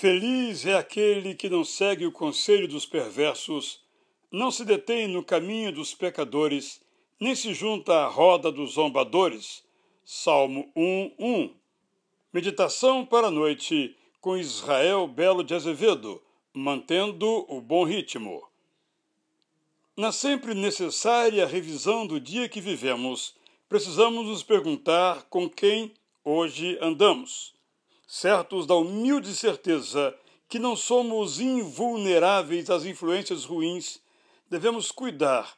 Feliz é aquele que não segue o conselho dos perversos, não se detém no caminho dos pecadores, nem se junta à roda dos zombadores. Salmo 1, 1. Meditação para a noite com Israel Belo de Azevedo, mantendo o bom ritmo. Na sempre necessária revisão do dia que vivemos, precisamos nos perguntar com quem hoje andamos certos da humilde certeza que não somos invulneráveis às influências ruins, devemos cuidar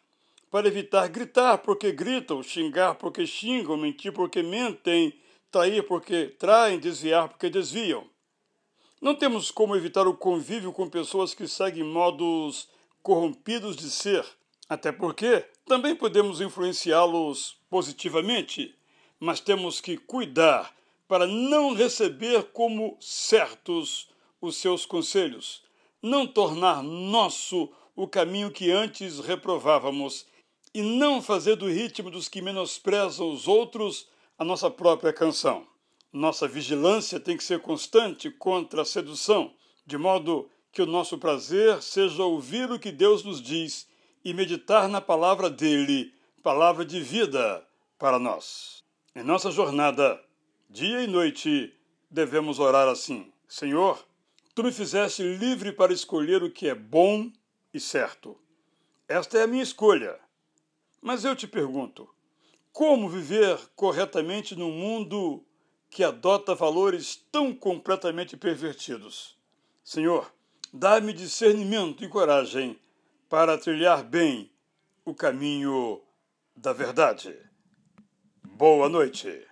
para evitar gritar porque gritam, xingar porque xingam, mentir porque mentem, trair porque traem, desviar porque desviam. Não temos como evitar o convívio com pessoas que seguem modos corrompidos de ser, até porque também podemos influenciá-los positivamente, mas temos que cuidar para não receber como certos os seus conselhos, não tornar nosso o caminho que antes reprovávamos e não fazer do ritmo dos que menosprezam os outros a nossa própria canção. Nossa vigilância tem que ser constante contra a sedução, de modo que o nosso prazer seja ouvir o que Deus nos diz e meditar na palavra dele, palavra de vida para nós. Em nossa jornada, Dia e noite devemos orar assim: Senhor, tu me fizeste livre para escolher o que é bom e certo. Esta é a minha escolha. Mas eu te pergunto: como viver corretamente num mundo que adota valores tão completamente pervertidos? Senhor, dá-me discernimento e coragem para trilhar bem o caminho da verdade. Boa noite.